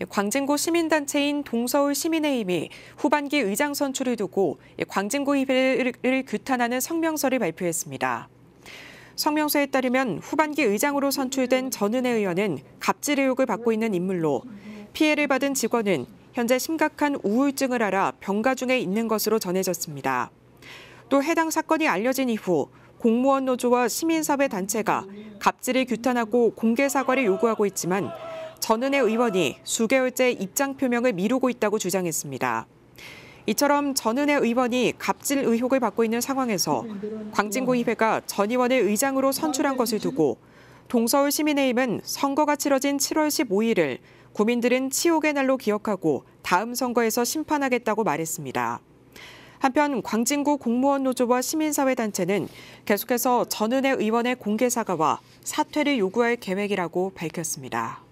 예, 광진구 시민단체인 동서울 시민의힘이 후반기 의장 선출을 두고 예, 광진구 입회를 규탄하는 성명서를 발표했습니다. 성명서에 따르면 후반기 의장으로 선출된 전은혜 의원은 갑질 의혹을 받고 있는 인물로 피해를 받은 직원은 현재 심각한 우울증을 앓아 병가 중에 있는 것으로 전해졌습니다. 또 해당 사건이 알려진 이후 공무원 노조와 시민사회 단체가 갑질을 규탄하고 공개 사과를 요구하고 있지만 전은혜 의원이 수개월째 입장 표명을 미루고 있다고 주장했습니다. 이처럼 전은혜 의원이 갑질 의혹을 받고 있는 상황에서 광진구의회가 전 의원을 의장으로 선출한 것을 두고 동서울 시민의힘은 선거가 치러진 7월 15일을 국민들은 치욕의 날로 기억하고 다음 선거에서 심판하겠다고 말했습니다. 한편 광진구 공무원 노조와 시민사회단체는 계속해서 전은혜 의원의 공개 사과와 사퇴를 요구할 계획이라고 밝혔습니다.